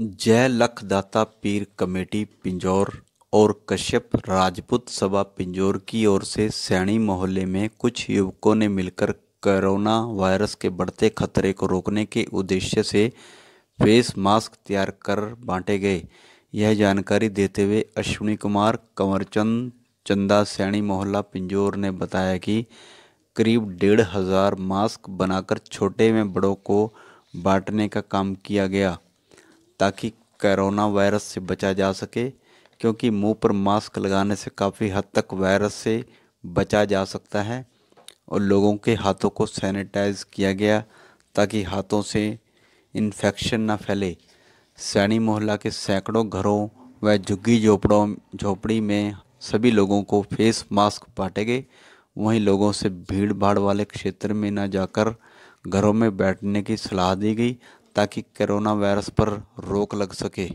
जय लखदाता पीर कमेटी पिंजौर और कश्यप राजपूत सभा पिंजौर की ओर से सैणी मोहल्ले में कुछ युवकों ने मिलकर कोरोना वायरस के बढ़ते खतरे को रोकने के उद्देश्य से फेस मास्क तैयार कर बांटे गए यह जानकारी देते हुए अश्विनी कुमार कंवरचंद चंदा सैणी मोहल्ला पिंजौर ने बताया कि करीब डेढ़ हज़ार मास्क बनाकर छोटे में बड़ों को बांटने का काम किया गया ताकि कोरोना वायरस से बचा जा सके क्योंकि मुंह पर मास्क लगाने से काफ़ी हद तक वायरस से बचा जा सकता है और लोगों के हाथों को सैनिटाइज किया गया ताकि हाथों से इन्फेक्शन ना फैले सैनी मोहल्ला के सैकड़ों घरों व झुग्गी झोपड़ों झोपड़ी में सभी लोगों को फेस मास्क बांटे गए वहीं लोगों से भीड़ भाड़ वाले क्षेत्र में ना जाकर घरों में बैठने की सलाह दी गई ताकि कोरोना वायरस पर रोक लग सके